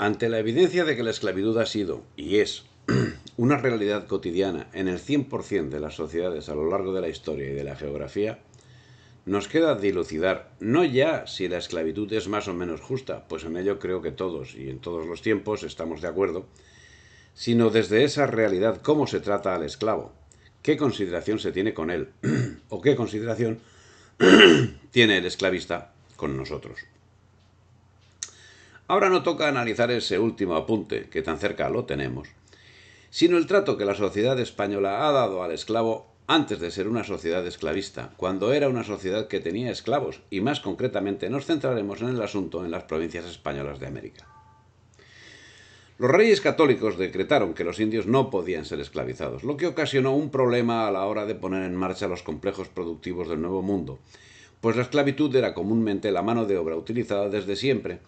Ante la evidencia de que la esclavitud ha sido y es una realidad cotidiana en el 100% de las sociedades a lo largo de la historia y de la geografía, nos queda dilucidar no ya si la esclavitud es más o menos justa, pues en ello creo que todos y en todos los tiempos estamos de acuerdo, sino desde esa realidad cómo se trata al esclavo, qué consideración se tiene con él o qué consideración tiene el esclavista con nosotros. Ahora no toca analizar ese último apunte, que tan cerca lo tenemos, sino el trato que la sociedad española ha dado al esclavo antes de ser una sociedad esclavista, cuando era una sociedad que tenía esclavos, y más concretamente nos centraremos en el asunto en las provincias españolas de América. Los reyes católicos decretaron que los indios no podían ser esclavizados, lo que ocasionó un problema a la hora de poner en marcha los complejos productivos del Nuevo Mundo, pues la esclavitud era comúnmente la mano de obra utilizada desde siempre,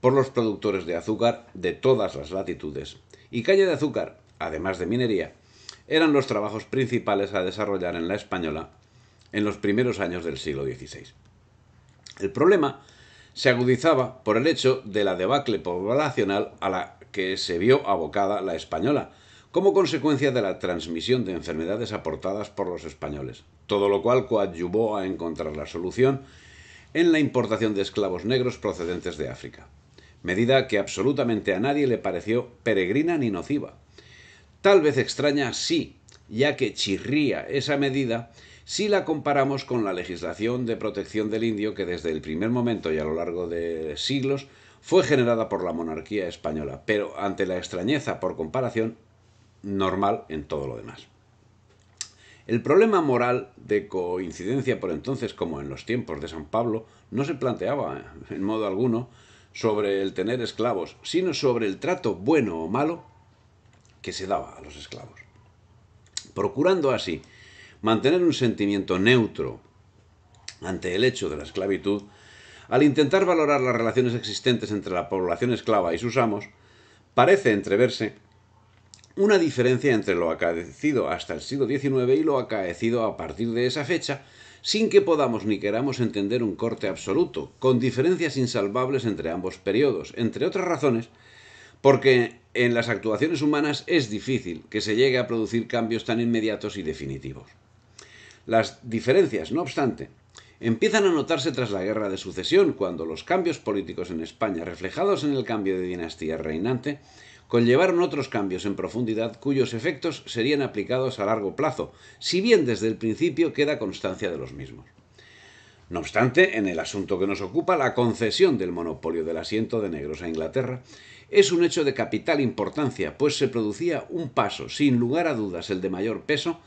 por los productores de azúcar de todas las latitudes. Y calle de azúcar, además de minería, eran los trabajos principales a desarrollar en la española en los primeros años del siglo XVI. El problema se agudizaba por el hecho de la debacle poblacional a la que se vio abocada la española, como consecuencia de la transmisión de enfermedades aportadas por los españoles, todo lo cual coadyuvó a encontrar la solución en la importación de esclavos negros procedentes de África medida que absolutamente a nadie le pareció peregrina ni nociva. Tal vez extraña sí, ya que chirría esa medida si la comparamos con la legislación de protección del indio que desde el primer momento y a lo largo de siglos fue generada por la monarquía española, pero ante la extrañeza por comparación normal en todo lo demás. El problema moral de coincidencia por entonces como en los tiempos de San Pablo no se planteaba en modo alguno sobre el tener esclavos, sino sobre el trato bueno o malo que se daba a los esclavos. Procurando así mantener un sentimiento neutro ante el hecho de la esclavitud, al intentar valorar las relaciones existentes entre la población esclava y sus amos, parece entreverse una diferencia entre lo acaecido hasta el siglo XIX y lo acaecido a partir de esa fecha, sin que podamos ni queramos entender un corte absoluto, con diferencias insalvables entre ambos periodos, entre otras razones, porque en las actuaciones humanas es difícil que se llegue a producir cambios tan inmediatos y definitivos. Las diferencias, no obstante, empiezan a notarse tras la Guerra de Sucesión, cuando los cambios políticos en España, reflejados en el cambio de dinastía reinante, conllevaron otros cambios en profundidad cuyos efectos serían aplicados a largo plazo, si bien desde el principio queda constancia de los mismos. No obstante, en el asunto que nos ocupa, la concesión del monopolio del asiento de negros a Inglaterra es un hecho de capital importancia, pues se producía un paso, sin lugar a dudas el de mayor peso,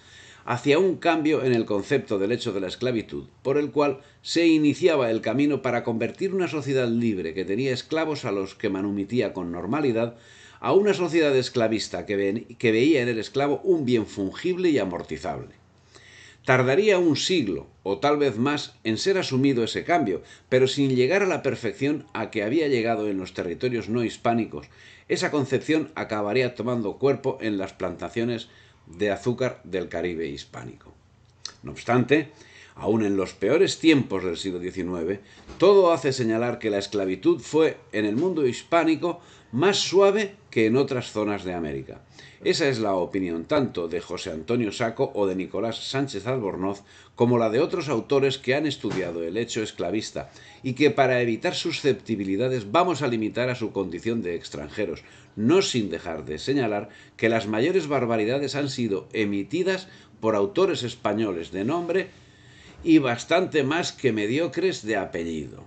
hacia un cambio en el concepto del hecho de la esclavitud, por el cual se iniciaba el camino para convertir una sociedad libre que tenía esclavos a los que manumitía con normalidad a una sociedad esclavista que, veía en el esclavo un bien fungible y amortizable. Tardaría un siglo, o tal vez más, en ser asumido ese cambio, pero sin llegar a la perfección a que había llegado en los territorios no hispánicos, esa concepción acabaría tomando cuerpo en las plantaciones de azúcar del Caribe hispánico. No obstante, aún en los peores tiempos del siglo XIX, todo hace señalar que la esclavitud fue en el mundo hispánico más suave que en otras zonas de América. Esa es la opinión tanto de José Antonio Saco o de Nicolás Sánchez Albornoz como la de otros autores que han estudiado el hecho esclavista y que para evitar susceptibilidades vamos a limitar a su condición de extranjeros, no sin dejar de señalar que las mayores barbaridades han sido emitidas por autores españoles de nombre y bastante más que mediocres de apellido.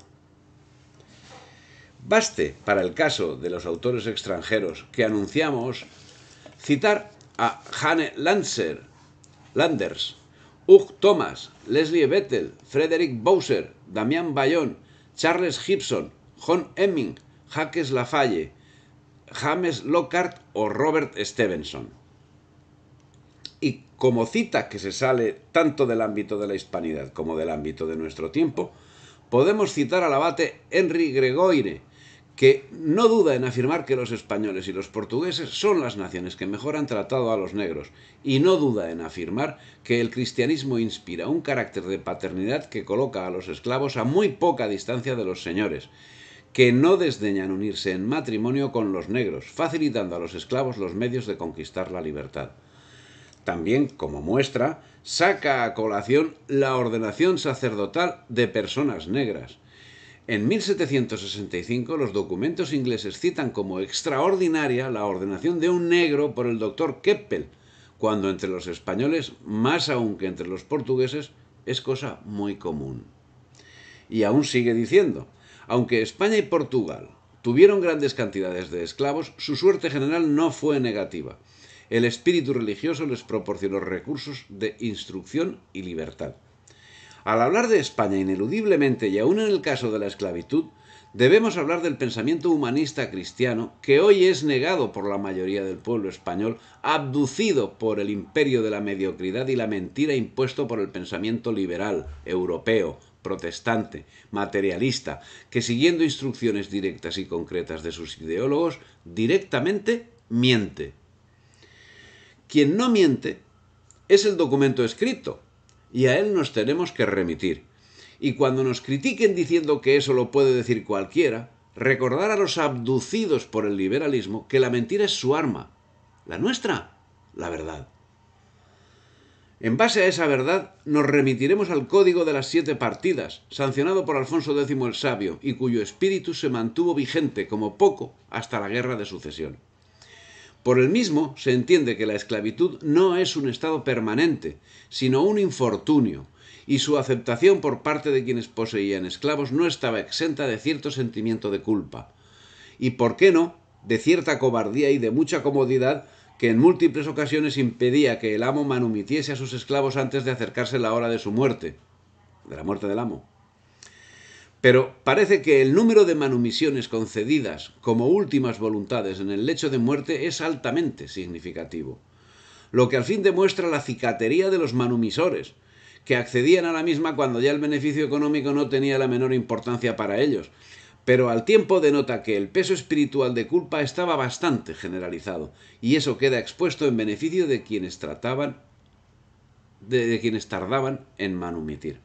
Baste para el caso de los autores extranjeros que anunciamos Citar a Hane Landers, Hugh Thomas, Leslie Bethel, Frederick Bowser, Damián Bayón, Charles Gibson, John Emming, Jaques Lafalle, James Lockhart o Robert Stevenson. Y como cita que se sale tanto del ámbito de la hispanidad como del ámbito de nuestro tiempo, podemos citar al abate Henry Gregoire, que no duda en afirmar que los españoles y los portugueses son las naciones que mejor han tratado a los negros, y no duda en afirmar que el cristianismo inspira un carácter de paternidad que coloca a los esclavos a muy poca distancia de los señores, que no desdeñan unirse en matrimonio con los negros, facilitando a los esclavos los medios de conquistar la libertad. También, como muestra, saca a colación la ordenación sacerdotal de personas negras, en 1765 los documentos ingleses citan como extraordinaria la ordenación de un negro por el doctor Keppel, cuando entre los españoles, más aún que entre los portugueses, es cosa muy común. Y aún sigue diciendo, aunque España y Portugal tuvieron grandes cantidades de esclavos, su suerte general no fue negativa. El espíritu religioso les proporcionó recursos de instrucción y libertad. Al hablar de España ineludiblemente y aún en el caso de la esclavitud, debemos hablar del pensamiento humanista cristiano que hoy es negado por la mayoría del pueblo español, abducido por el imperio de la mediocridad y la mentira impuesto por el pensamiento liberal, europeo, protestante, materialista, que siguiendo instrucciones directas y concretas de sus ideólogos, directamente miente. Quien no miente es el documento escrito, y a él nos tenemos que remitir. Y cuando nos critiquen diciendo que eso lo puede decir cualquiera, recordar a los abducidos por el liberalismo que la mentira es su arma, la nuestra, la verdad. En base a esa verdad, nos remitiremos al Código de las Siete Partidas, sancionado por Alfonso X el Sabio, y cuyo espíritu se mantuvo vigente como poco hasta la Guerra de Sucesión. Por el mismo se entiende que la esclavitud no es un estado permanente, sino un infortunio, y su aceptación por parte de quienes poseían esclavos no estaba exenta de cierto sentimiento de culpa. Y por qué no, de cierta cobardía y de mucha comodidad que en múltiples ocasiones impedía que el amo manumitiese a sus esclavos antes de acercarse la hora de su muerte, de la muerte del amo. Pero parece que el número de manumisiones concedidas como últimas voluntades en el lecho de muerte es altamente significativo, lo que al fin demuestra la cicatería de los manumisores, que accedían a la misma cuando ya el beneficio económico no tenía la menor importancia para ellos, pero al tiempo denota que el peso espiritual de culpa estaba bastante generalizado, y eso queda expuesto en beneficio de quienes trataban de quienes tardaban en manumitir.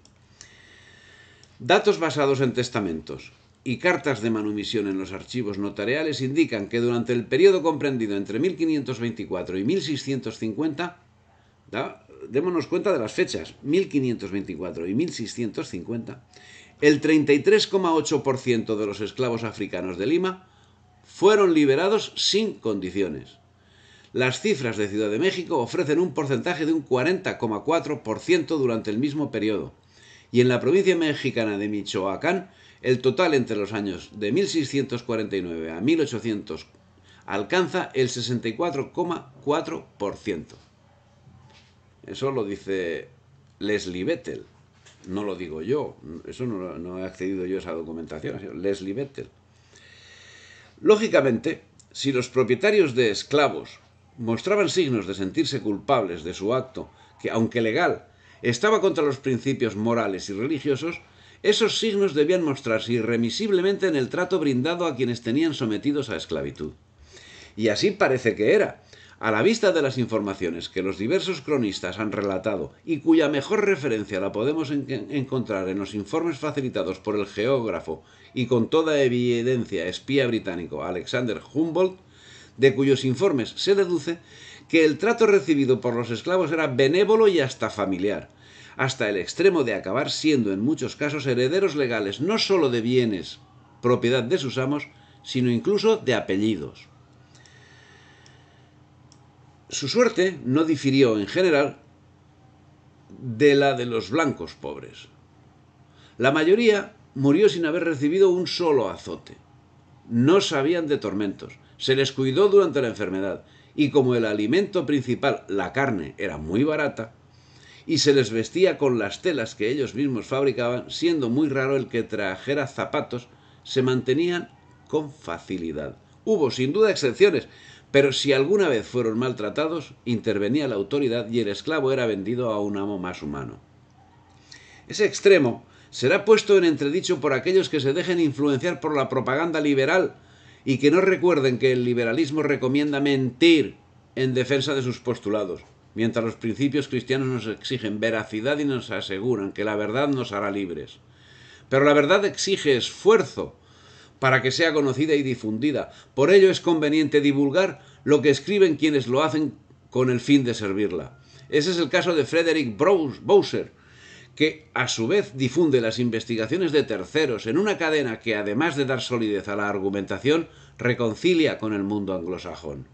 Datos basados en testamentos y cartas de manumisión en los archivos notariales indican que durante el periodo comprendido entre 1524 y 1650, démonos cuenta de las fechas, 1524 y 1650, el 33,8% de los esclavos africanos de Lima fueron liberados sin condiciones. Las cifras de Ciudad de México ofrecen un porcentaje de un 40,4% durante el mismo periodo y en la provincia mexicana de Michoacán, el total entre los años de 1649 a 1800 alcanza el 64,4%. Eso lo dice Leslie Bettel, no lo digo yo, eso no, he accedido yo a esa documentación, Leslie Bettel. Lógicamente, si los propietarios de esclavos mostraban signos de sentirse culpables de su acto, que aunque legal, estaba contra los principios morales y religiosos, esos signos debían mostrarse irremisiblemente en el trato brindado a quienes tenían sometidos a esclavitud. Y así parece que era. A la vista de las informaciones que los diversos cronistas han relatado y cuya mejor referencia la podemos encontrar en los informes facilitados por el geógrafo y con toda evidencia espía británico Alexander Humboldt, de cuyos informes se deduce que el trato recibido por los esclavos era benévolo y hasta familiar, hasta el extremo de acabar siendo en muchos casos herederos legales no sólo de bienes propiedad de sus amos, sino incluso de apellidos. Su suerte no difirió en general de la de los blancos pobres. La mayoría murió sin haber recibido un solo azote. No sabían de tormentos, se les cuidó durante la enfermedad y como el alimento principal, la carne, era muy barata, y se les vestía con las telas que ellos mismos fabricaban, siendo muy raro el que trajera zapatos, se mantenían con facilidad. Hubo sin duda excepciones, pero si alguna vez fueron maltratados, intervenía la autoridad y el esclavo era vendido a un amo más humano. Ese extremo será puesto en entredicho por aquellos que se dejen influenciar por la propaganda liberal y que no recuerden que el liberalismo recomienda mentir en defensa de sus postulados mientras los principios cristianos nos exigen veracidad y nos aseguran que la verdad nos hará libres. Pero la verdad exige esfuerzo para que sea conocida y difundida. Por ello es conveniente divulgar lo que escriben quienes lo hacen con el fin de servirla. Ese es el caso de Frederick Bowser, que a su vez difunde las investigaciones de terceros en una cadena que, además de dar solidez a la argumentación, reconcilia con el mundo anglosajón.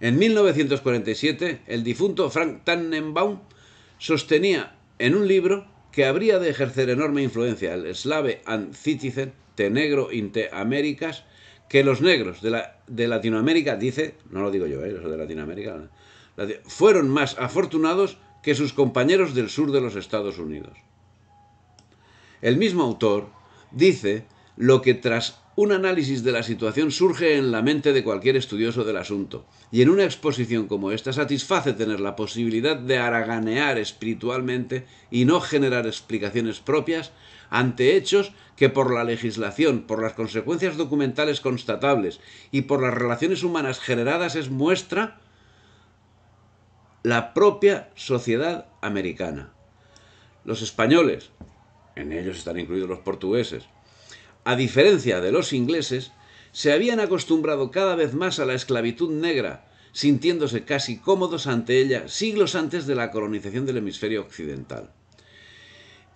En 1947, el difunto Frank Tannenbaum sostenía en un libro que habría de ejercer enorme influencia el Slave and Citizen, Te Negro in Américas, que los negros de, la, de, Latinoamérica, dice, no lo digo yo, eh, los de Latinoamérica, fueron más afortunados que sus compañeros del sur de los Estados Unidos. El mismo autor dice lo que tras un análisis de la situación surge en la mente de cualquier estudioso del asunto, y en una exposición como esta satisface tener la posibilidad de araganear espiritualmente y no generar explicaciones propias ante hechos que por la legislación, por las consecuencias documentales constatables y por las relaciones humanas generadas es muestra la propia sociedad americana. Los españoles, en ellos están incluidos los portugueses, a diferencia de los ingleses, se habían acostumbrado cada vez más a la esclavitud negra, sintiéndose casi cómodos ante ella siglos antes de la colonización del hemisferio occidental.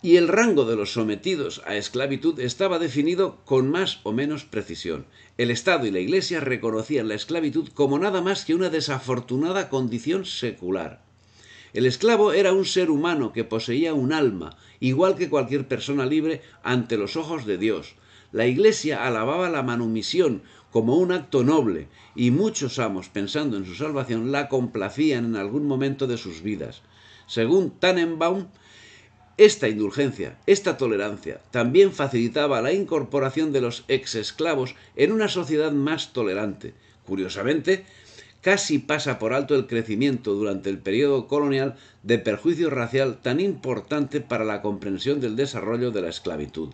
Y el rango de los sometidos a esclavitud estaba definido con más o menos precisión. El Estado y la Iglesia reconocían la esclavitud como nada más que una desafortunada condición secular. El esclavo era un ser humano que poseía un alma, igual que cualquier persona libre ante los ojos de Dios, la iglesia alababa la manumisión como un acto noble y muchos amos, pensando en su salvación, la complacían en algún momento de sus vidas. Según Tannenbaum, esta indulgencia, esta tolerancia, también facilitaba la incorporación de los exesclavos en una sociedad más tolerante. Curiosamente, casi pasa por alto el crecimiento durante el periodo colonial de perjuicio racial tan importante para la comprensión del desarrollo de la esclavitud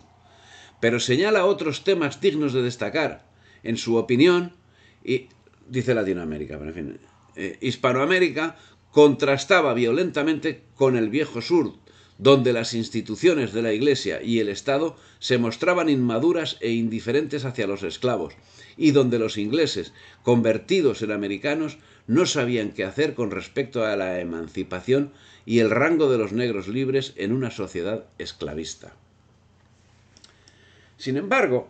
pero señala otros temas dignos de destacar, en su opinión, y dice Latinoamérica, pero fin, eh, Hispanoamérica contrastaba violentamente con el viejo sur, donde las instituciones de la Iglesia y el Estado se mostraban inmaduras e indiferentes hacia los esclavos, y donde los ingleses, convertidos en americanos, no sabían qué hacer con respecto a la emancipación y el rango de los negros libres en una sociedad esclavista. Sin embargo,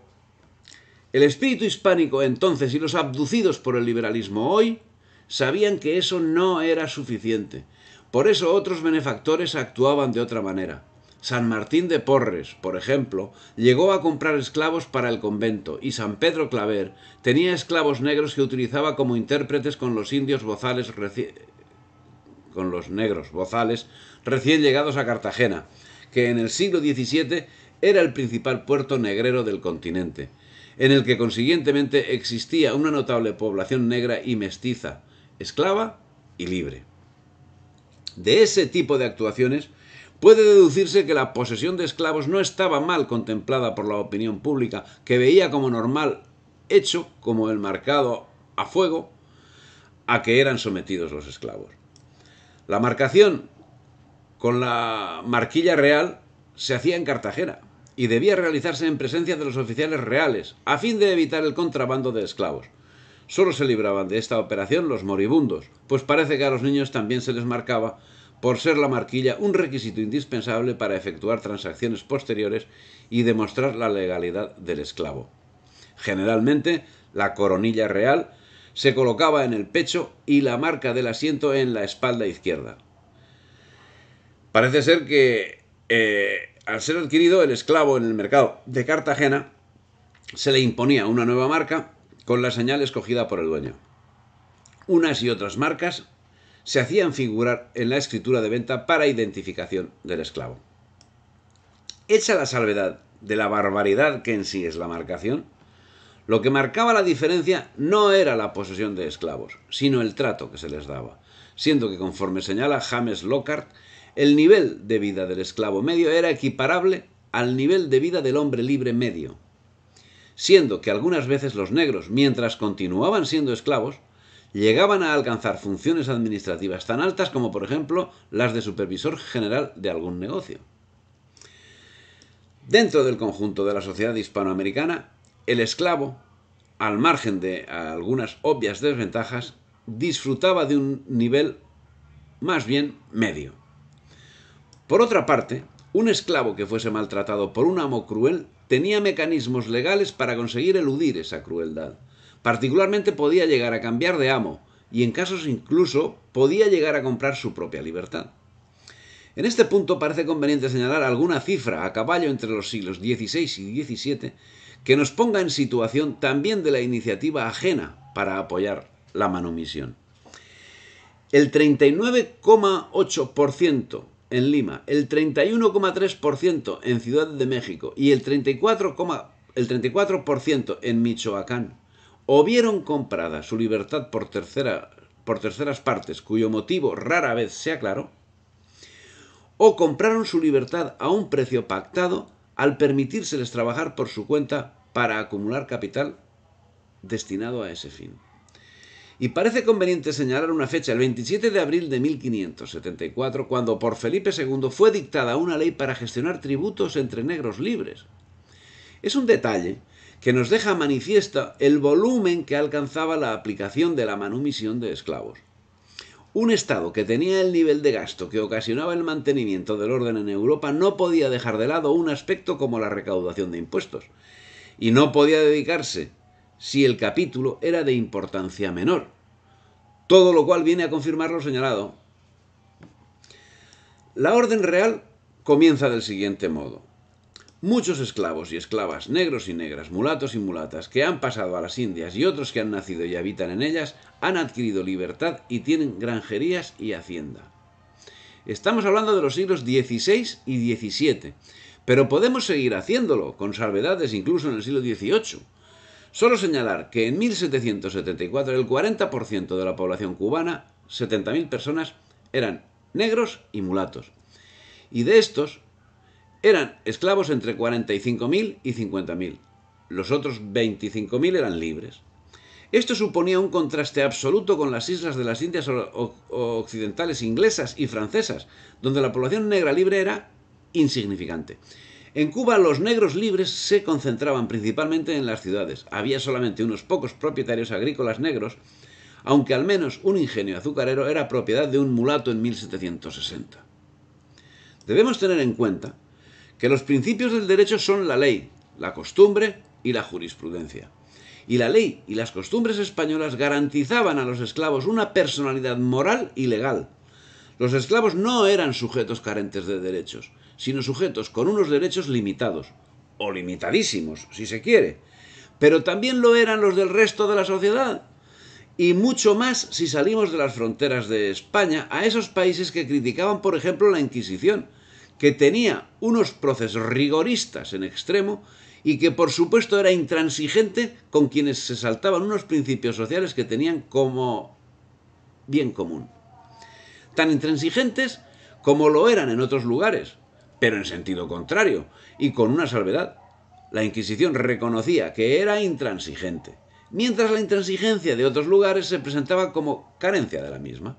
el espíritu hispánico entonces y los abducidos por el liberalismo hoy sabían que eso no era suficiente. Por eso otros benefactores actuaban de otra manera. San Martín de Porres, por ejemplo, llegó a comprar esclavos para el convento y San Pedro Claver tenía esclavos negros que utilizaba como intérpretes con los indios bozales con los negros bozales recién llegados a Cartagena, que en el siglo XVII era el principal puerto negrero del continente, en el que consiguientemente existía una notable población negra y mestiza, esclava y libre. De ese tipo de actuaciones puede deducirse que la posesión de esclavos no estaba mal contemplada por la opinión pública, que veía como normal hecho como el marcado a fuego a que eran sometidos los esclavos. La marcación con la marquilla real se hacía en Cartagena, y debía realizarse en presencia de los oficiales reales, a fin de evitar el contrabando de esclavos. Solo se libraban de esta operación los moribundos, pues parece que a los niños también se les marcaba, por ser la marquilla un requisito indispensable para efectuar transacciones posteriores y demostrar la legalidad del esclavo. Generalmente, la coronilla real se colocaba en el pecho y la marca del asiento en la espalda izquierda. Parece ser que eh, al ser adquirido el esclavo en el mercado de Cartagena, se le imponía una nueva marca con la señal escogida por el dueño. Unas y otras marcas se hacían figurar en la escritura de venta para identificación del esclavo. Hecha la salvedad de la barbaridad que en sí es la marcación, lo que marcaba la diferencia no era la posesión de esclavos, sino el trato que se les daba, siendo que conforme señala James Lockhart, el nivel de vida del esclavo medio era equiparable al nivel de vida del hombre libre medio, siendo que algunas veces los negros, mientras continuaban siendo esclavos, llegaban a alcanzar funciones administrativas tan altas como por ejemplo las de supervisor general de algún negocio. Dentro del conjunto de la sociedad hispanoamericana, el esclavo, al margen de algunas obvias desventajas, disfrutaba de un nivel más bien medio. Por otra parte, un esclavo que fuese maltratado por un amo cruel tenía mecanismos legales para conseguir eludir esa crueldad. Particularmente podía llegar a cambiar de amo y en casos incluso podía llegar a comprar su propia libertad. En este punto parece conveniente señalar alguna cifra a caballo entre los siglos XVI y XVII que nos ponga en situación también de la iniciativa ajena para apoyar la manumisión. El 39,8% en Lima, el 31,3% en Ciudad de México y el el 34% en Michoacán, o vieron comprada su libertad por, por terceras partes, cuyo motivo rara vez se aclaró, o compraron su libertad a un precio pactado al permitírseles trabajar por su cuenta para acumular capital destinado a ese fin y parece conveniente señalar una fecha, el 27 de abril de 1574, cuando por Felipe II fue dictada una ley para gestionar tributos entre negros libres. Es un detalle que nos deja manifiesta el volumen que alcanzaba la aplicación de la manumisión de esclavos. Un Estado que tenía el nivel de gasto que ocasionaba el mantenimiento del orden en Europa no podía dejar de lado un aspecto como la recaudación de impuestos, y no podía dedicarse si el capítulo era de importancia menor. Todo lo cual viene a confirmar lo señalado. La orden real comienza del siguiente modo. Muchos esclavos y esclavas, negros y negras, mulatos y mulatas, que han pasado a las Indias y otros que han nacido y habitan en ellas, han adquirido libertad y tienen granjerías y hacienda. Estamos hablando de los siglos XVI y XVII, pero podemos seguir haciéndolo, con salvedades incluso en el siglo XVIII Solo señalar que en 1774 el 40% de la población cubana, 70.000 personas, eran negros y mulatos. Y de estos eran esclavos entre 45.000 y 50.000. Los otros 25.000 eran libres. Esto suponía un contraste absoluto con las islas de las Indias occidentales inglesas y francesas, donde la población negra libre era insignificante. En Cuba los negros libres se concentraban principalmente en las ciudades. Había solamente unos pocos propietarios agrícolas negros, aunque al menos un ingenio azucarero era propiedad de un mulato en 1760. Debemos tener en cuenta que los principios del derecho son la ley, la costumbre y la jurisprudencia. Y la ley y las costumbres españolas garantizaban a los esclavos una personalidad moral y legal. Los esclavos no eran sujetos carentes de derechos sino sujetos con unos derechos limitados, o limitadísimos, si se quiere, pero también lo eran los del resto de la sociedad, y mucho más si salimos de las fronteras de España a esos países que criticaban, por ejemplo, la Inquisición, que tenía unos procesos rigoristas en extremo y que por supuesto era intransigente con quienes se saltaban unos principios sociales que tenían como bien común. Tan intransigentes como lo eran en otros lugares, pero en sentido contrario, y con una salvedad. La Inquisición reconocía que era intransigente, mientras la intransigencia de otros lugares se presentaba como carencia de la misma.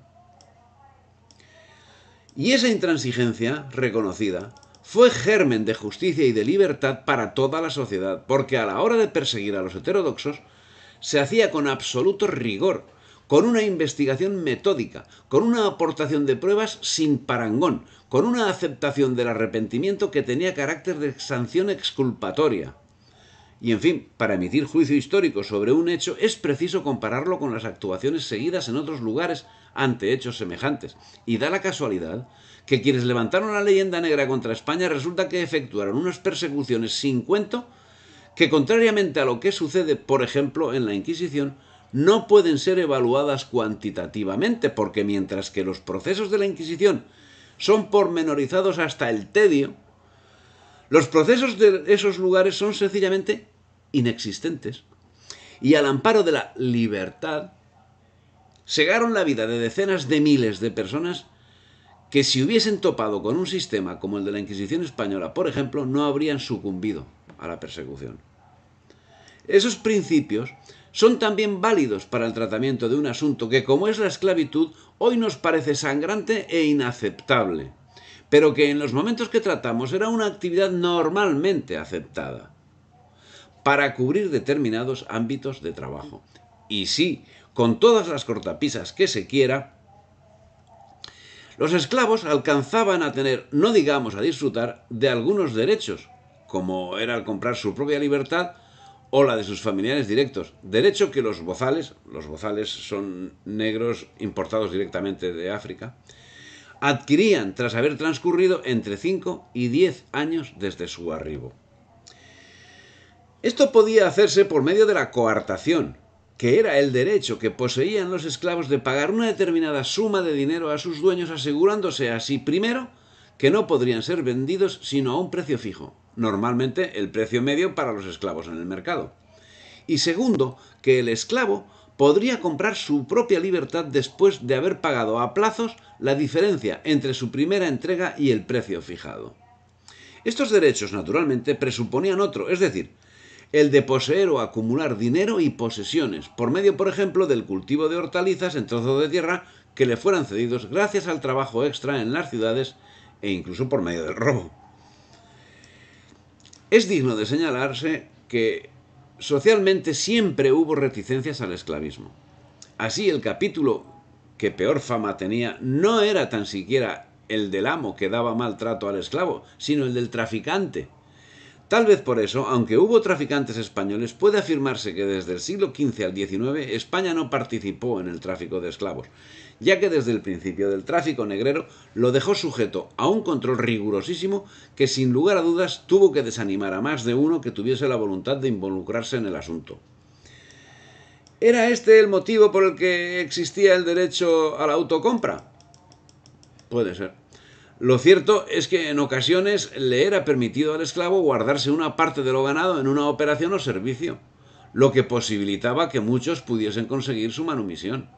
Y esa intransigencia reconocida fue germen de justicia y de libertad para toda la sociedad, porque a la hora de perseguir a los heterodoxos se hacía con absoluto rigor, con una investigación metódica, con una aportación de pruebas sin parangón, con una aceptación del arrepentimiento que tenía carácter de sanción exculpatoria. Y en fin, para emitir juicio histórico sobre un hecho es preciso compararlo con las actuaciones seguidas en otros lugares ante hechos semejantes. Y da la casualidad que quienes levantaron la leyenda negra contra España resulta que efectuaron unas persecuciones sin cuento que, contrariamente a lo que sucede, por ejemplo, en la Inquisición, no pueden ser evaluadas cuantitativamente, porque mientras que los procesos de la Inquisición son pormenorizados hasta el tedio, los procesos de esos lugares son sencillamente inexistentes. Y al amparo de la libertad, segaron la vida de decenas de miles de personas que si hubiesen topado con un sistema como el de la Inquisición española, por ejemplo, no habrían sucumbido a la persecución. Esos principios son también válidos para el tratamiento de un asunto que, como es la esclavitud, hoy nos parece sangrante e inaceptable, pero que en los momentos que tratamos era una actividad normalmente aceptada, para cubrir determinados ámbitos de trabajo. Y sí, con todas las cortapisas que se quiera, los esclavos alcanzaban a tener, no digamos a disfrutar, de algunos derechos, como era el comprar su propia libertad, o la de sus familiares directos, derecho que los bozales, los bozales son negros importados directamente de África, adquirían tras haber transcurrido entre 5 y 10 años desde su arribo. Esto podía hacerse por medio de la coartación, que era el derecho que poseían los esclavos de pagar una determinada suma de dinero a sus dueños asegurándose así primero que no podrían ser vendidos sino a un precio fijo, normalmente el precio medio para los esclavos en el mercado. Y segundo, que el esclavo podría comprar su propia libertad después de haber pagado a plazos la diferencia entre su primera entrega y el precio fijado. Estos derechos, naturalmente, presuponían otro, es decir, el de poseer o acumular dinero y posesiones, por medio, por ejemplo, del cultivo de hortalizas en trozos de tierra que le fueran cedidos gracias al trabajo extra en las ciudades e incluso por medio del robo. Es digno de señalarse que socialmente siempre hubo reticencias al esclavismo. Así el capítulo que peor fama tenía no era tan siquiera el del amo que daba maltrato al esclavo, sino el del traficante Tal vez por eso, aunque hubo traficantes españoles, puede afirmarse que desde el siglo XV al XIX España no participó en el tráfico de esclavos, ya que desde el principio del tráfico negrero lo dejó sujeto a un control rigurosísimo que sin lugar a dudas tuvo que desanimar a más de uno que tuviese la voluntad de involucrarse en el asunto. ¿Era este el motivo por el que existía el derecho a la autocompra? Puede ser. Lo cierto es que en ocasiones le era permitido al esclavo guardarse una parte de lo ganado en una operación o servicio, lo que posibilitaba que muchos pudiesen conseguir su manumisión.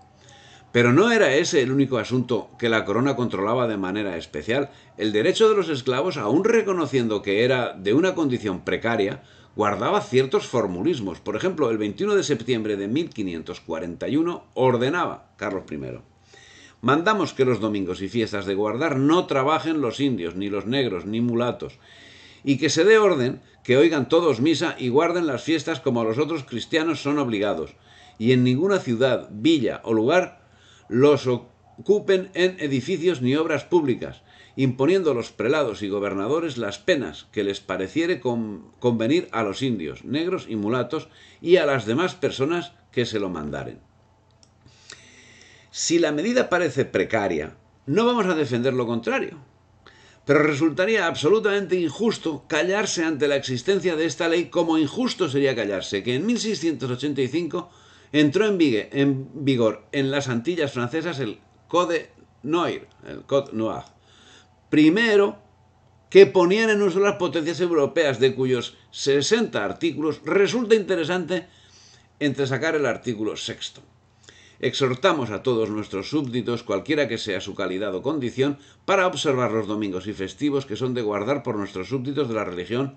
Pero no era ese el único asunto que la corona controlaba de manera especial. El derecho de los esclavos, aun reconociendo que era de una condición precaria, guardaba ciertos formulismos. Por ejemplo, el 21 de septiembre de 1541 ordenaba Carlos I Mandamos que los domingos y fiestas de guardar no trabajen los indios, ni los negros, ni mulatos, y que se dé orden que oigan todos misa y guarden las fiestas como los otros cristianos son obligados, y en ninguna ciudad, villa o lugar los ocupen en edificios ni obras públicas, imponiendo a los prelados y gobernadores las penas que les pareciere convenir a los indios, negros y mulatos y a las demás personas que se lo mandaren. Si la medida parece precaria, no vamos a defender lo contrario. Pero resultaría absolutamente injusto callarse ante la existencia de esta ley como injusto sería callarse que en 1685 entró en, vigor en las Antillas francesas el Code Noir, el Code Noir. Primero, que ponían en uso las potencias europeas, de cuyos 60 artículos resulta interesante entresacar el artículo sexto exhortamos a todos nuestros súbditos, cualquiera que sea su calidad o condición, para observar los domingos y festivos que son de guardar por nuestros súbditos de la religión.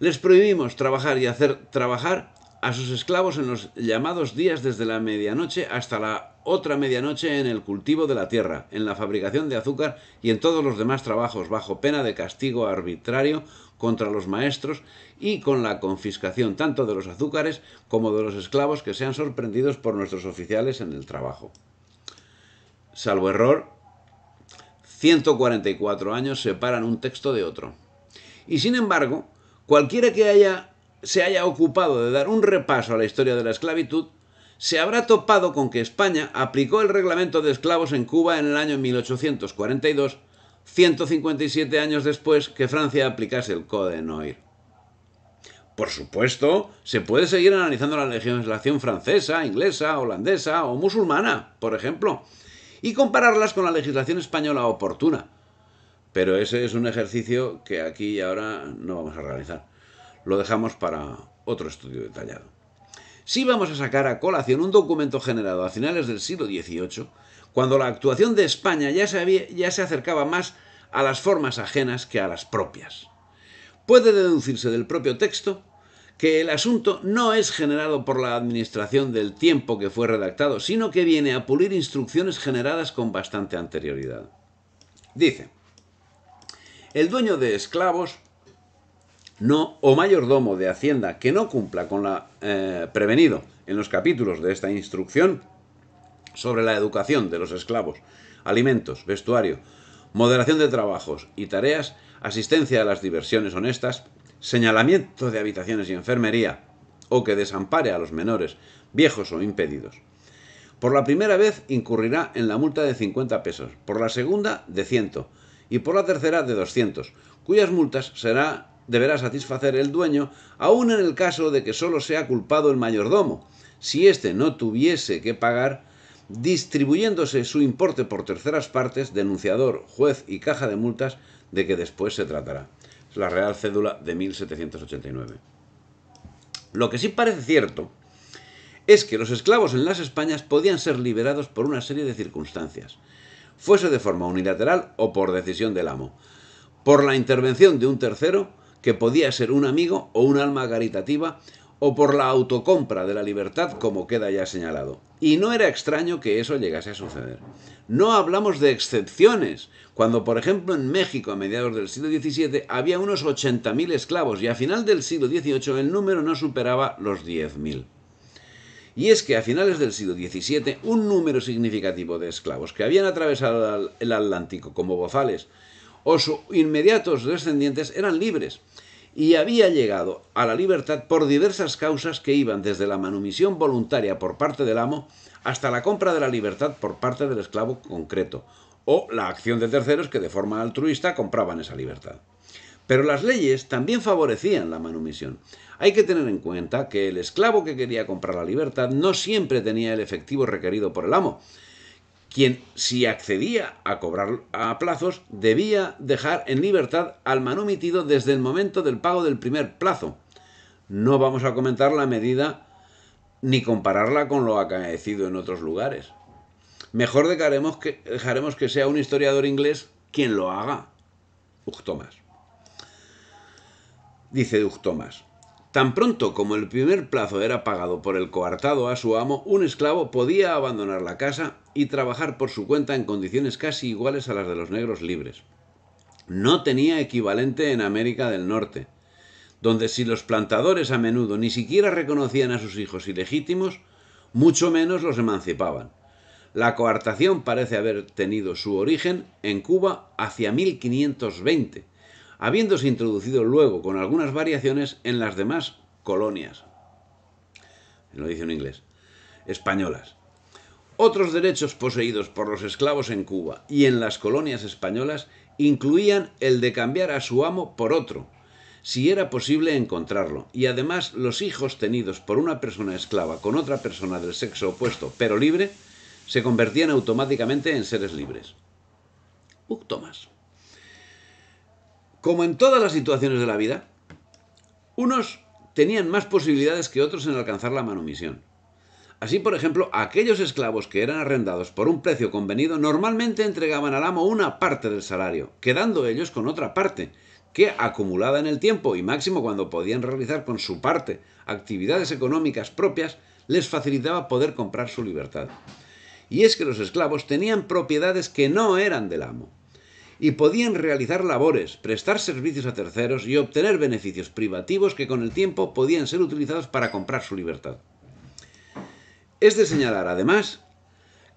Les prohibimos trabajar y hacer trabajar a sus esclavos en los llamados días desde la medianoche hasta la otra medianoche en el cultivo de la tierra, en la fabricación de azúcar y en todos los demás trabajos, bajo pena de castigo arbitrario contra los maestros y con la confiscación tanto de los azúcares como de los esclavos que sean sorprendidos por nuestros oficiales en el trabajo. Salvo error, 144 años separan un texto de otro. Y sin embargo, cualquiera que haya se haya ocupado de dar un repaso a la historia de la esclavitud, se habrá topado con que España aplicó el reglamento de esclavos en Cuba en el año 1842, 157 años después que Francia aplicase el Code Noir. Por supuesto, se puede seguir analizando la legislación francesa, inglesa, holandesa o musulmana, por ejemplo, y compararlas con la legislación española oportuna. Pero ese es un ejercicio que aquí y ahora no vamos a realizar lo dejamos para otro estudio detallado. Si vamos a sacar a colación un documento generado a finales del siglo XVIII, cuando la actuación de España ya se acercaba más a las formas ajenas que a las propias. Puede deducirse del propio texto que el asunto no es generado por la administración del tiempo que fue redactado, sino que viene a pulir instrucciones generadas con bastante anterioridad. Dice, el dueño de esclavos no, o mayordomo de Hacienda que no cumpla con la eh, prevenido en los capítulos de esta instrucción sobre la educación de los esclavos, alimentos, vestuario, moderación de trabajos y tareas, asistencia a las diversiones honestas, señalamiento de habitaciones y enfermería, o que desampare a los menores, viejos o impedidos. Por la primera vez incurrirá en la multa de 50 pesos, por la segunda de 100 y por la tercera de 200, cuyas multas será deberá satisfacer el dueño, aun en el caso de que solo sea culpado el mayordomo, si éste no tuviese que pagar, distribuyéndose su importe por terceras partes, denunciador, juez y caja de multas, de que después se tratará. la Real Cédula de 1789. Lo que sí parece cierto es que los esclavos en las Españas podían ser liberados por una serie de circunstancias, fuese de forma unilateral o por decisión del amo, por la intervención de un tercero, que podía ser un amigo o un alma caritativa o por la autocompra de la libertad, como queda ya señalado. Y no era extraño que eso llegase a suceder. No hablamos de excepciones, cuando por ejemplo en México a mediados del siglo XVII había unos 80.000 esclavos y a final del siglo XVIII el número no superaba los 10.000. Y es que a finales del siglo XVII un número significativo de esclavos que habían atravesado el Atlántico como bozales o sus inmediatos descendientes eran libres y había llegado a la libertad por diversas causas que iban desde la manumisión voluntaria por parte del amo hasta la compra de la libertad por parte del esclavo concreto, o la acción de terceros que de forma altruista compraban esa libertad. Pero las leyes también favorecían la manumisión. Hay que tener en cuenta que el esclavo que quería comprar la libertad no siempre tenía el efectivo requerido por el amo, quien, si accedía a cobrar a plazos, debía dejar en libertad al manumitido desde el momento del pago del primer plazo. No vamos a comentar la medida ni compararla con lo acaecido en otros lugares. Mejor dejaremos que, dejaremos que sea un historiador inglés quien lo haga. Uchtomas. Dice Uchtomas, Tan pronto como el primer plazo era pagado por el coartado a su amo, un esclavo podía abandonar la casa y trabajar por su cuenta en condiciones casi iguales a las de los negros libres. No tenía equivalente en América del Norte, donde si los plantadores a menudo ni siquiera reconocían a sus hijos ilegítimos, mucho menos los emancipaban. La coartación parece haber tenido su origen en Cuba hacia 1520, habiéndose introducido luego con algunas variaciones en las demás colonias. Lo dice en inglés. Españolas. Otros derechos poseídos por los esclavos en Cuba y en las colonias españolas incluían el de cambiar a su amo por otro, si era posible encontrarlo, y además los hijos tenidos por una persona esclava con otra persona del sexo opuesto, pero libre, se convertían automáticamente en seres libres. Uc, Como en todas las situaciones de la vida, unos tenían más posibilidades que otros en alcanzar la manumisión. Así, por ejemplo, aquellos esclavos que eran arrendados por un precio convenido normalmente entregaban al amo una parte del salario, quedando ellos con otra parte, que acumulada en el tiempo y máximo cuando podían realizar con su parte actividades económicas propias, les facilitaba poder comprar su libertad. Y es que los esclavos tenían propiedades que no eran del amo, y podían realizar labores, prestar servicios a terceros y obtener beneficios privativos que con el tiempo podían ser utilizados para comprar su libertad. Es de señalar, además,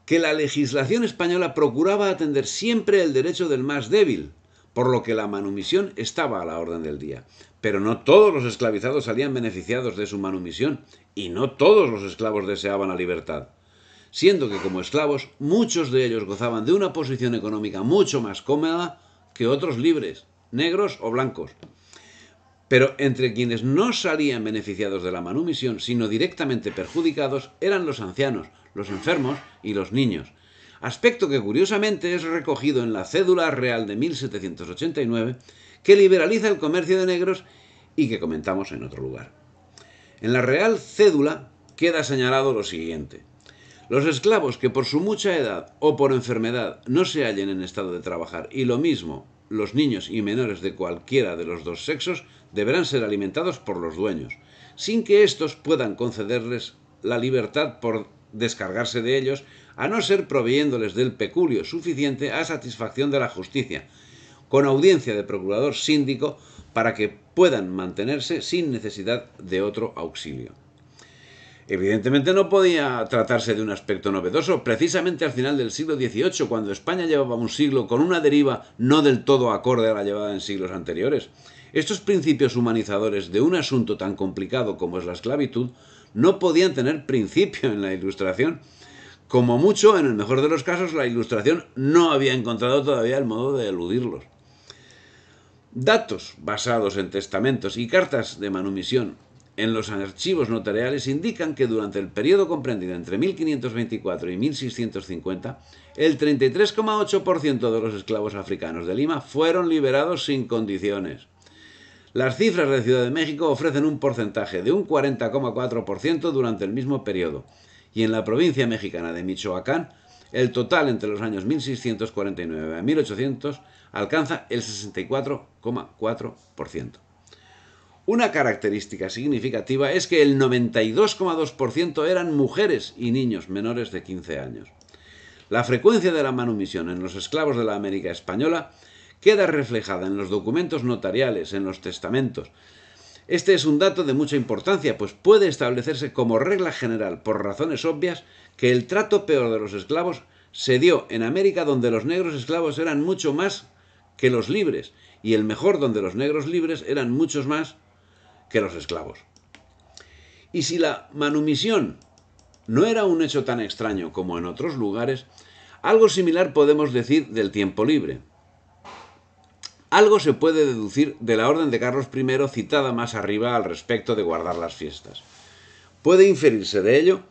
que la legislación española procuraba atender siempre el derecho del más débil, por lo que la manumisión estaba a la orden del día. Pero no todos los esclavizados salían beneficiados de su manumisión, y no todos los esclavos deseaban la libertad, siendo que como esclavos muchos de ellos gozaban de una posición económica mucho más cómoda que otros libres, negros o blancos pero entre quienes no salían beneficiados de la manumisión, sino directamente perjudicados, eran los ancianos, los enfermos y los niños. Aspecto que curiosamente es recogido en la Cédula Real de 1789, que liberaliza el comercio de negros y que comentamos en otro lugar. En la Real Cédula queda señalado lo siguiente. Los esclavos que por su mucha edad o por enfermedad no se hallen en estado de trabajar, y lo mismo los niños y menores de cualquiera de los dos sexos, deberán ser alimentados por los dueños, sin que éstos puedan concederles la libertad por descargarse de ellos, a no ser proveyéndoles del peculio suficiente a satisfacción de la justicia, con audiencia de procurador síndico para que puedan mantenerse sin necesidad de otro auxilio. Evidentemente no podía tratarse de un aspecto novedoso, precisamente al final del siglo XVIII, cuando España llevaba un siglo con una deriva no del todo acorde a la llevada en siglos anteriores. Estos principios humanizadores de un asunto tan complicado como es la esclavitud no podían tener principio en la Ilustración. Como mucho, en el mejor de los casos, la Ilustración no había encontrado todavía el modo de eludirlos. Datos basados en testamentos y cartas de manumisión en los archivos notariales indican que durante el periodo comprendido entre 1524 y 1650, el 33,8% de los esclavos africanos de Lima fueron liberados sin condiciones. Las cifras de Ciudad de México ofrecen un porcentaje de un 40,4% durante el mismo periodo, y en la provincia mexicana de Michoacán, el total entre los años 1649 a 1800 alcanza el 64,4%. Una característica significativa es que el 92,2% eran mujeres y niños menores de 15 años. La frecuencia de la manumisión en los esclavos de la América española queda reflejada en los documentos notariales, en los testamentos. Este es un dato de mucha importancia, pues puede establecerse como regla general, por razones obvias, que el trato peor de los esclavos se dio en América donde los negros esclavos eran mucho más que los libres, y el mejor donde los negros libres eran muchos más que los esclavos. Y si la manumisión no era un hecho tan extraño como en otros lugares, algo similar podemos decir del tiempo libre. Algo se puede deducir de la orden de Carlos I citada más arriba al respecto de guardar las fiestas. Puede inferirse de ello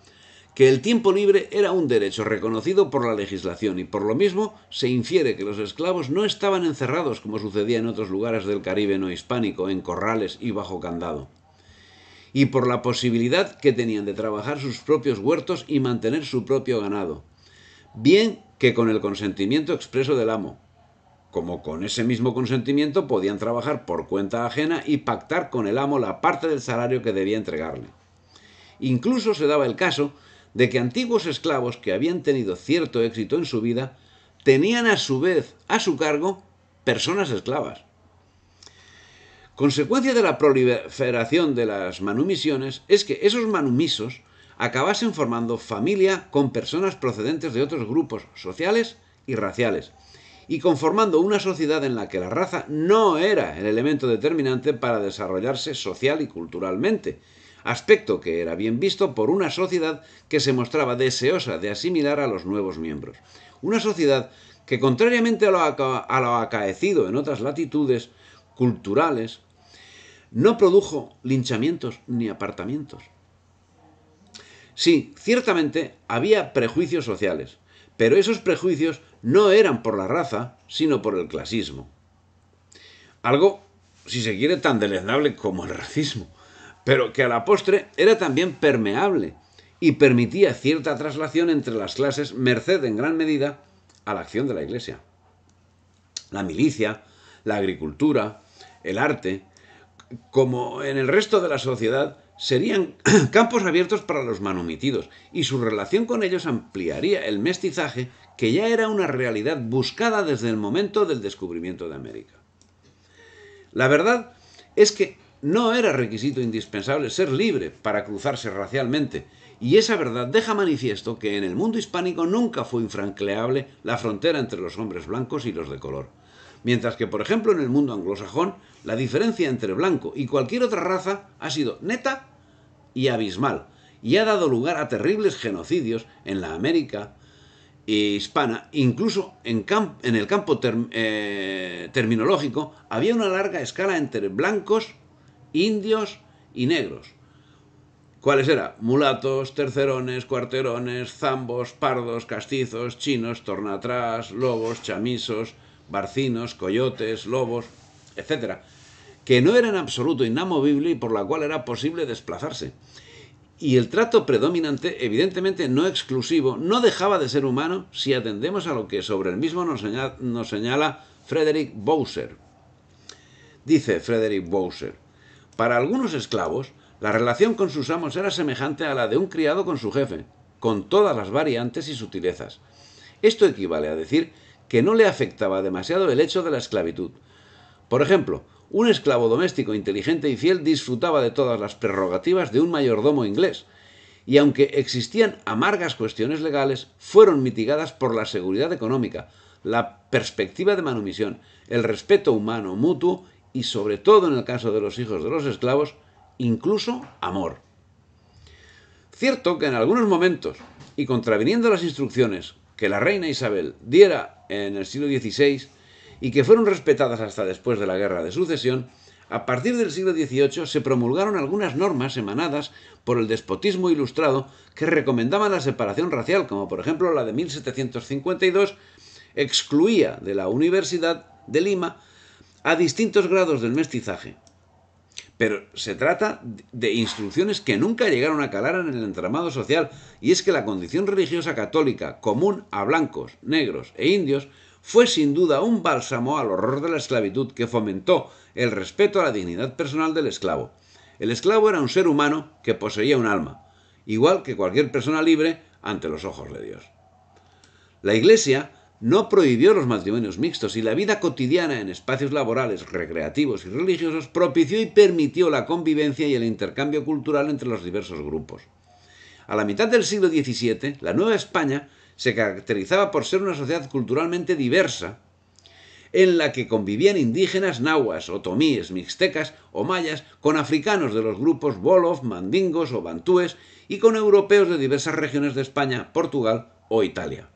que el tiempo libre era un derecho reconocido por la legislación y por lo mismo se infiere que los esclavos no estaban encerrados como sucedía en otros lugares del Caribe no hispánico, en corrales y bajo candado, y por la posibilidad que tenían de trabajar sus propios huertos y mantener su propio ganado, bien que con el consentimiento expreso del amo, como con ese mismo consentimiento podían trabajar por cuenta ajena y pactar con el amo la parte del salario que debía entregarle. Incluso se daba el caso de que antiguos esclavos que habían tenido cierto éxito en su vida tenían a su vez a su cargo personas esclavas. Consecuencia de la proliferación de las manumisiones es que esos manumisos acabasen formando familia con personas procedentes de otros grupos sociales y raciales, y conformando una sociedad en la que la raza no era el elemento determinante para desarrollarse social y culturalmente, aspecto que era bien visto por una sociedad que se mostraba deseosa de asimilar a los nuevos miembros. Una sociedad que, contrariamente a lo, acaecido en otras latitudes culturales, no produjo linchamientos ni apartamientos. Sí, ciertamente había prejuicios sociales, pero esos prejuicios no eran por la raza, sino por el clasismo. Algo, si se quiere, tan deleznable como el racismo pero que a la postre era también permeable y permitía cierta traslación entre las clases, merced en gran medida a la acción de la Iglesia. La milicia, la agricultura, el arte, como en el resto de la sociedad, serían campos abiertos para los manumitidos y su relación con ellos ampliaría el mestizaje que ya era una realidad buscada desde el momento del descubrimiento de América. La verdad es que no era requisito indispensable ser libre para cruzarse racialmente, y esa verdad deja manifiesto que en el mundo hispánico nunca fue infranqueable la frontera entre los hombres blancos y los de color. Mientras que, por ejemplo, en el mundo anglosajón, la diferencia entre blanco y cualquier otra raza ha sido neta y abismal, y ha dado lugar a terribles genocidios en la América eh, hispana, incluso en, el campo eh, terminológico, había una larga escala entre blancos indios y negros. ¿Cuáles eran? Mulatos, tercerones, cuarterones, zambos, pardos, castizos, chinos, tornatrás, lobos, chamisos, barcinos, coyotes, lobos, etc. Que no eran en absoluto inamovible y por la cual era posible desplazarse. Y el trato predominante, evidentemente no exclusivo, no dejaba de ser humano si atendemos a lo que sobre el mismo nos señala, nos señala Frederick Bowser. Dice Frederick Bowser, para algunos esclavos, la relación con sus amos era semejante a la de un criado con su jefe, con todas las variantes y sutilezas. Esto equivale a decir que no le afectaba demasiado el hecho de la esclavitud. Por ejemplo, un esclavo doméstico inteligente y fiel disfrutaba de todas las prerrogativas de un mayordomo inglés, y aunque existían amargas cuestiones legales, fueron mitigadas por la seguridad económica, la perspectiva de manumisión, el respeto humano mutuo y sobre todo en el caso de los hijos de los esclavos, incluso amor. Cierto que en algunos momentos, y contraviniendo las instrucciones que la reina Isabel diera en el siglo XVI y que fueron respetadas hasta después de la Guerra de Sucesión, a partir del siglo XVIII se promulgaron algunas normas emanadas por el despotismo ilustrado que recomendaban la separación racial, como por ejemplo la de 1752, excluía de la Universidad de Lima a distintos grados del mestizaje. Pero se trata de instrucciones que nunca llegaron a calar en el entramado social, y es que la condición religiosa católica, común a blancos, negros e indios, fue sin duda un bálsamo al horror de la esclavitud que fomentó el respeto a la dignidad personal del esclavo. El esclavo era un ser humano que poseía un alma, igual que cualquier persona libre ante los ojos de Dios. La Iglesia no prohibió los matrimonios mixtos y la vida cotidiana en espacios laborales, recreativos y religiosos propició y permitió la convivencia y el intercambio cultural entre los diversos grupos. A la mitad del siglo XVII, la Nueva España se caracterizaba por ser una sociedad culturalmente diversa, en la que convivían indígenas nahuas, otomíes, mixtecas o mayas, con africanos de los grupos Wolof, mandingos o bantúes y con europeos de diversas regiones de España, Portugal o Italia.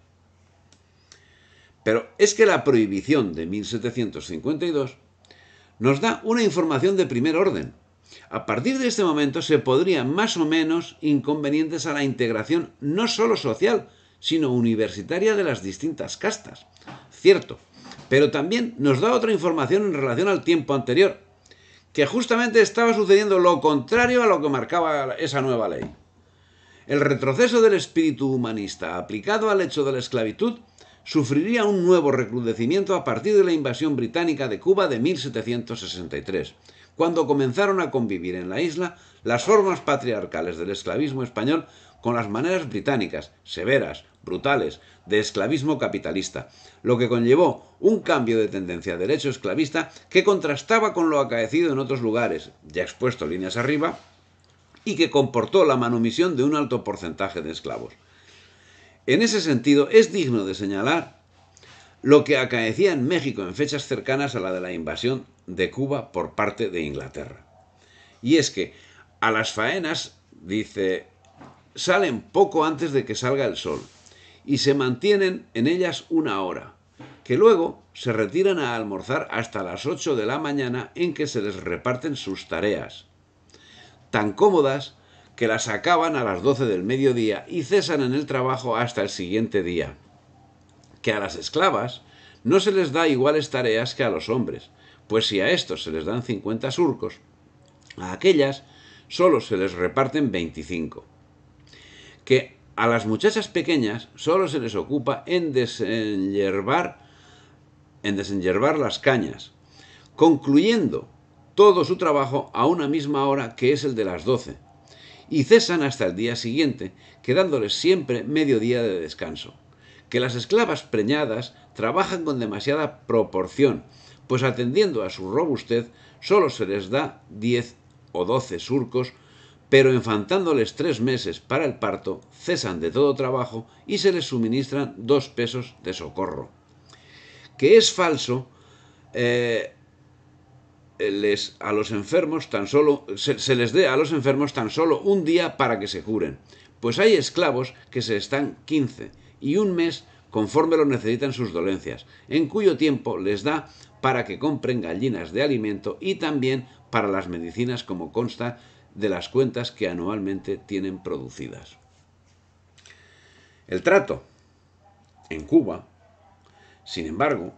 Pero es que la prohibición de 1752 nos da una información de primer orden. A partir de este momento se podrían más o menos inconvenientes a la integración no solo social, sino universitaria de las distintas castas. Cierto, pero también nos da otra información en relación al tiempo anterior, que justamente estaba sucediendo lo contrario a lo que marcaba esa nueva ley. El retroceso del espíritu humanista aplicado al hecho de la esclavitud sufriría un nuevo recrudecimiento a partir de la invasión británica de Cuba de 1763, cuando comenzaron a convivir en la isla las formas patriarcales del esclavismo español con las maneras británicas, severas, brutales, de esclavismo capitalista, lo que conllevó un cambio de tendencia derecho esclavista que contrastaba con lo acaecido en otros lugares, ya expuesto líneas arriba, y que comportó la manumisión de un alto porcentaje de esclavos. En ese sentido, es digno de señalar lo que acaecía en México en fechas cercanas a la de la invasión de Cuba por parte de Inglaterra. Y es que a las faenas, dice, salen poco antes de que salga el sol y se mantienen en ellas una hora, que luego se retiran a almorzar hasta las 8 de la mañana en que se les reparten sus tareas, tan cómodas que las acaban a las 12 del mediodía y cesan en el trabajo hasta el siguiente día. Que a las esclavas no se les da iguales tareas que a los hombres, pues si a estos se les dan 50 surcos, a aquellas solo se les reparten 25. Que a las muchachas pequeñas solo se les ocupa en desenyerbar, en las cañas, concluyendo todo su trabajo a una misma hora que es el de las 12, y cesan hasta el día siguiente, quedándoles siempre medio día de descanso. Que las esclavas preñadas trabajan con demasiada proporción, pues atendiendo a su robustez solo se les da 10 o 12 surcos, pero enfantándoles tres meses para el parto, cesan de todo trabajo y se les suministran dos pesos de socorro. Que es falso eh, les, a los enfermos tan solo, se, les dé a los enfermos tan solo un día para que se curen, pues hay esclavos que se están 15 y un mes conforme lo necesitan sus dolencias, en cuyo tiempo les da para que compren gallinas de alimento y también para las medicinas como consta de las cuentas que anualmente tienen producidas. El trato en Cuba, sin embargo,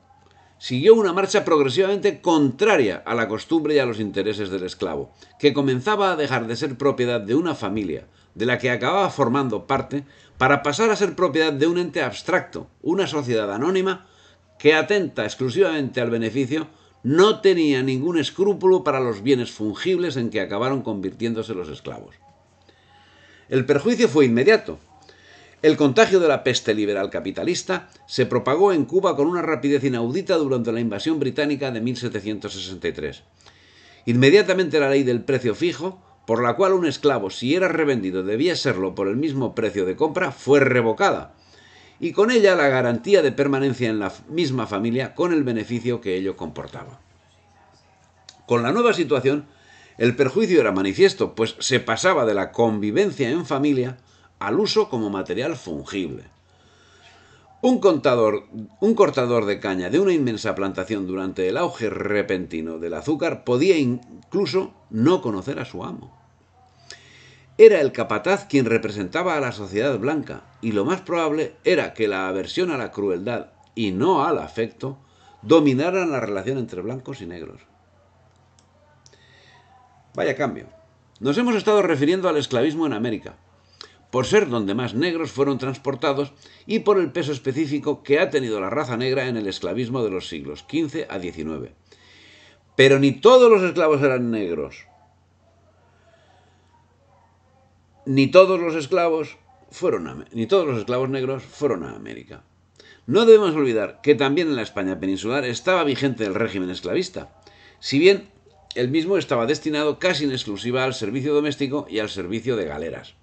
siguió una marcha progresivamente contraria a la costumbre y a los intereses del esclavo, que comenzaba a dejar de ser propiedad de una familia, de la que acababa formando parte, para pasar a ser propiedad de un ente abstracto, una sociedad anónima, que atenta exclusivamente al beneficio, no tenía ningún escrúpulo para los bienes fungibles en que acabaron convirtiéndose los esclavos. El perjuicio fue inmediato, el contagio de la peste liberal capitalista se propagó en Cuba con una rapidez inaudita durante la invasión británica de 1763. Inmediatamente la ley del precio fijo, por la cual un esclavo, si era revendido, debía serlo por el mismo precio de compra, fue revocada, y con ella la garantía de permanencia en la misma familia con el beneficio que ello comportaba. Con la nueva situación, el perjuicio era manifiesto, pues se pasaba de la convivencia en familia al uso como material fungible. Un, contador, un cortador de caña de una inmensa plantación durante el auge repentino del azúcar podía incluso no conocer a su amo. Era el capataz quien representaba a la sociedad blanca, y lo más probable era que la aversión a la crueldad y no al afecto dominaran la relación entre blancos y negros. Vaya cambio. Nos hemos estado refiriendo al esclavismo en América, por ser donde más negros fueron transportados y por el peso específico que ha tenido la raza negra en el esclavismo de los siglos XV a XIX. Pero ni todos los esclavos eran negros. Ni todos los esclavos fueron ni todos los esclavos negros fueron a América. No debemos olvidar que también en la España peninsular estaba vigente el régimen esclavista, si bien el mismo estaba destinado casi en exclusiva al servicio doméstico y al servicio de galeras.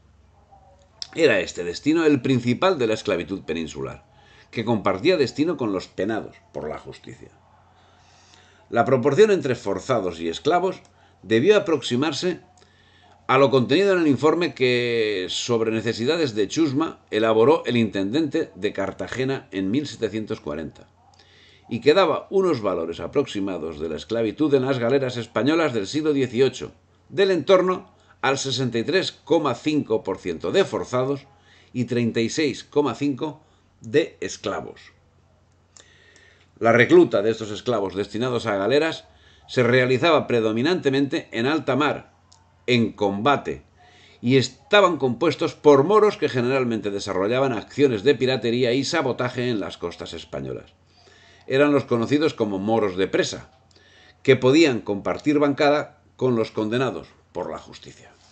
Era este destino el principal de la esclavitud peninsular, que compartía destino con los penados por la justicia. La proporción entre forzados y esclavos debió aproximarse a lo contenido en el informe que sobre necesidades de Chusma elaboró el intendente de Cartagena en 1740 y que daba unos valores aproximados de la esclavitud en las galeras españolas del siglo XVIII, del entorno al 63,5% de forzados y 36,5% de esclavos. La recluta de estos esclavos destinados a galeras se realizaba predominantemente en alta mar, en combate, y estaban compuestos por moros que generalmente desarrollaban acciones de piratería y sabotaje en las costas españolas. Eran los conocidos como moros de presa, que podían compartir bancada con los condenados, por la justicia.